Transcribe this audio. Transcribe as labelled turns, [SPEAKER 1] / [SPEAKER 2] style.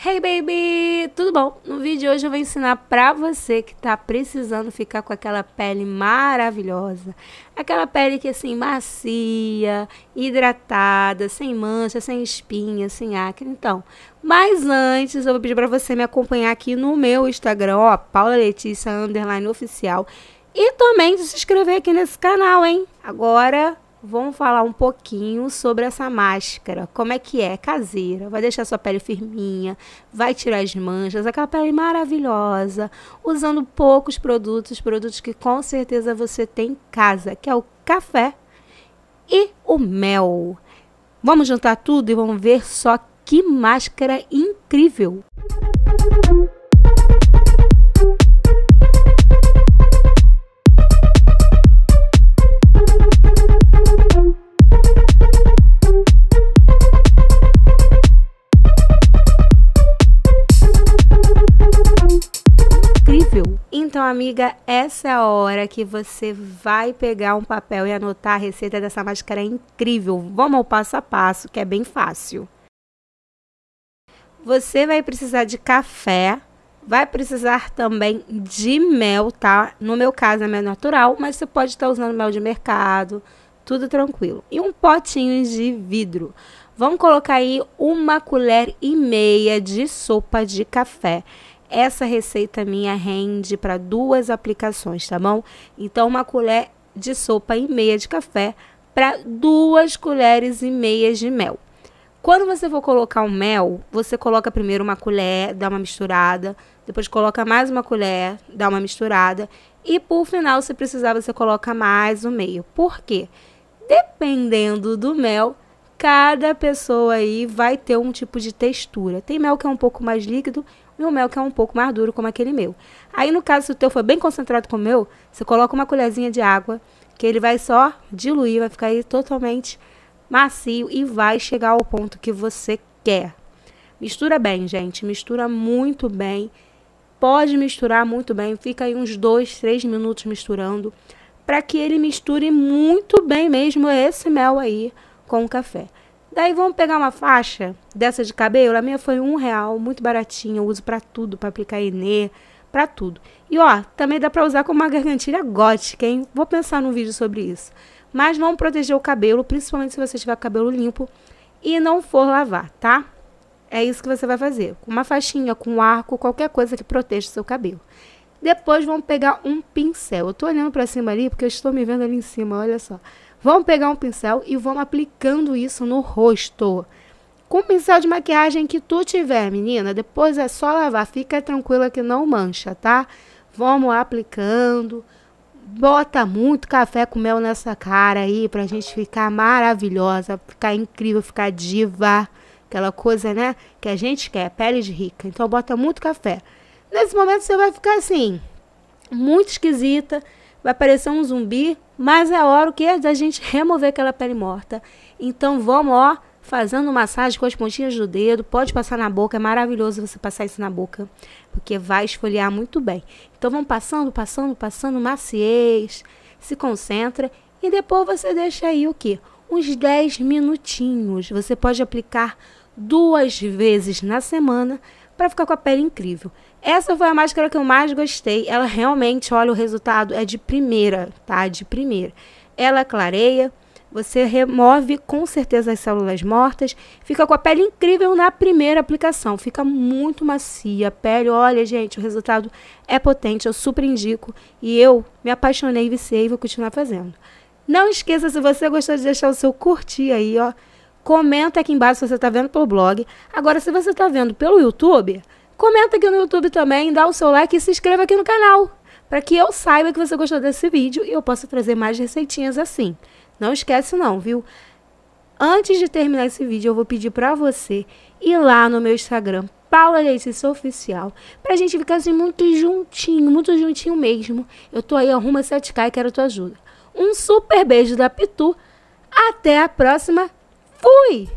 [SPEAKER 1] Hey baby, tudo bom? No vídeo de hoje eu vou ensinar pra você que tá precisando ficar com aquela pele maravilhosa. Aquela pele que assim, macia, hidratada, sem mancha, sem espinha, sem acne, então. Mas antes eu vou pedir pra você me acompanhar aqui no meu Instagram, ó, Paula Letícia, underline oficial. E também de se inscrever aqui nesse canal, hein? Agora Vamos falar um pouquinho sobre essa máscara. Como é que é? Caseira. Vai deixar sua pele firminha, vai tirar as manchas, aquela pele maravilhosa, usando poucos produtos, produtos que com certeza você tem em casa, que é o café e o mel. Vamos juntar tudo e vamos ver só que máscara incrível. Música amiga, essa é a hora que você vai pegar um papel e anotar a receita dessa máscara incrível. Vamos ao passo a passo, que é bem fácil. Você vai precisar de café, vai precisar também de mel, tá? No meu caso é mel natural, mas você pode estar usando mel de mercado, tudo tranquilo. E um potinho de vidro. Vamos colocar aí uma colher e meia de sopa de café essa receita minha rende para duas aplicações, tá bom? Então, uma colher de sopa e meia de café para duas colheres e meias de mel. Quando você for colocar o mel, você coloca primeiro uma colher, dá uma misturada, depois coloca mais uma colher, dá uma misturada e por final, se precisar, você coloca mais o meio. Por quê? Dependendo do mel, cada pessoa aí vai ter um tipo de textura. Tem mel que é um pouco mais líquido e o mel que é um pouco mais duro, como aquele meu. Aí, no caso, se o teu for bem concentrado como o meu, você coloca uma colherzinha de água, que ele vai só diluir, vai ficar aí totalmente macio e vai chegar ao ponto que você quer. Mistura bem, gente. Mistura muito bem. Pode misturar muito bem. Fica aí uns dois, três minutos misturando. Para que ele misture muito bem mesmo esse mel aí com o café. Daí vamos pegar uma faixa dessa de cabelo. A minha foi um real, muito baratinha. Eu uso para tudo, para aplicar enê, para tudo. E ó, também dá para usar como uma gargantilha gótica, hein? Vou pensar num vídeo sobre isso. Mas vamos proteger o cabelo, principalmente se você tiver cabelo limpo e não for lavar, tá? É isso que você vai fazer. Com uma faixinha, com um arco, qualquer coisa que proteja o seu cabelo. Depois vamos pegar um pincel. Eu tô olhando para cima ali porque eu estou me vendo ali em cima, olha só. Vamos pegar um pincel e vamos aplicando isso no rosto. Com o pincel de maquiagem que tu tiver, menina, depois é só lavar. Fica tranquila que não mancha, tá? Vamos aplicando. Bota muito café com mel nessa cara aí pra gente ficar maravilhosa, ficar incrível, ficar diva. Aquela coisa, né, que a gente quer, pele de rica. Então bota muito café. Nesse momento você vai ficar assim, muito esquisita, vai parecer um zumbi, mas é hora o que a da gente remover aquela pele morta. Então vamos, ó, fazendo massagem com as pontinhas do dedo, pode passar na boca, é maravilhoso você passar isso na boca, porque vai esfoliar muito bem. Então vamos passando, passando, passando, maciez, se concentra e depois você deixa aí o que? Uns 10 minutinhos. Você pode aplicar duas vezes na semana para ficar com a pele incrível. Essa foi a máscara que eu mais gostei. Ela realmente, olha, o resultado é de primeira, tá? De primeira. Ela clareia, você remove com certeza as células mortas, fica com a pele incrível na primeira aplicação, fica muito macia a pele. Olha, gente, o resultado é potente, eu super indico e eu me apaixonei, viciei e vou continuar fazendo. Não esqueça, se você gostou de deixar o seu curtir aí, ó comenta aqui embaixo se você está vendo pelo blog. Agora, se você está vendo pelo YouTube, comenta aqui no YouTube também, dá o seu like e se inscreva aqui no canal, para que eu saiba que você gostou desse vídeo e eu possa trazer mais receitinhas assim. Não esquece não, viu? Antes de terminar esse vídeo, eu vou pedir para você ir lá no meu Instagram, Paula Letícia Oficial, a gente ficar assim muito juntinho, muito juntinho mesmo. Eu tô aí, arruma 7K e quero tua ajuda. Um super beijo da Pitu. Até a próxima Fui!